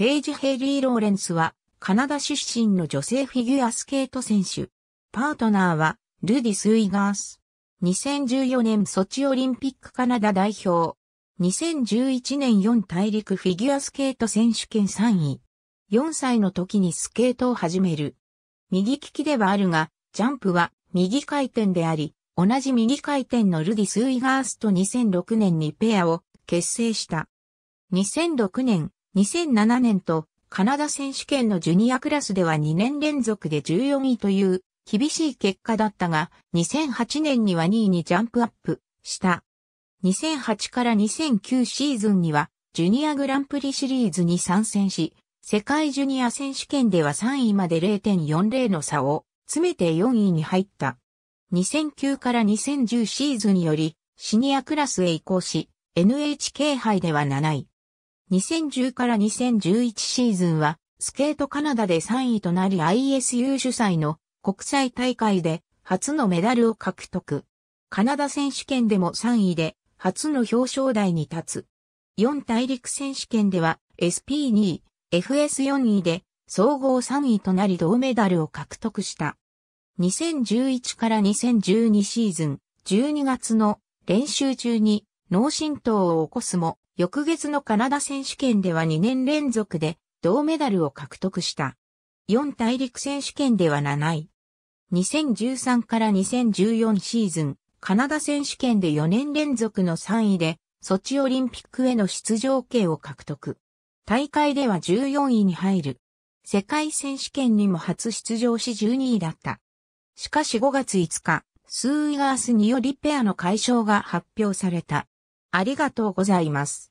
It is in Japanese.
ペイジ・ヘイリー・ローレンスは、カナダ出身の女性フィギュアスケート選手。パートナーは、ルディ・スイガース。2014年ソチオリンピックカナダ代表。2011年4大陸フィギュアスケート選手権3位。4歳の時にスケートを始める。右利きではあるが、ジャンプは右回転であり、同じ右回転のルディ・スイガースと2006年にペアを結成した。2006年、2007年とカナダ選手権のジュニアクラスでは2年連続で14位という厳しい結果だったが、2008年には2位にジャンプアップした。2008から2009シーズンには、ジュニアグランプリシリーズに参戦し、世界ジュニア選手権では3位まで0.40の差を詰めて4位に入った。2009から2010シーズンよりシニアクラスへ移行し、NHK 杯では7位。2010から2011シーズンは、スケートカナダで3位となり ISU 主催の国際大会で初のメダルを獲得。カナダ選手権でも3位で初の表彰台に立つ。4大陸選手権では SP2 位、FS4 位で総合3位となり銅メダルを獲得した。2011から2012シーズン12月の練習中に脳震盪を起こすも翌月のカナダ選手権では2年連続で銅メダルを獲得した。4大陸選手権では7位。2013から2014シーズン、カナダ選手権で4年連続の3位で、ソチオリンピックへの出場権を獲得。大会では14位に入る。世界選手権にも初出場し12位だった。しかし5月5日、スーイガースによりペアの解消が発表された。ありがとうございます。